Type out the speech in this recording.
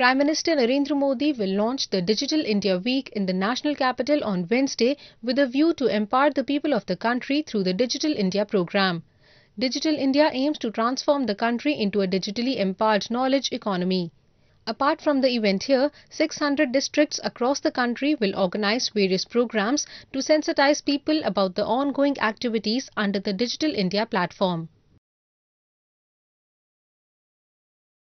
Prime Minister Narendra Modi will launch the Digital India Week in the national capital on Wednesday with a view to empower the people of the country through the Digital India program. Digital India aims to transform the country into a digitally empowered knowledge economy. Apart from the event here, 600 districts across the country will organize various programs to sensitize people about the ongoing activities under the Digital India platform.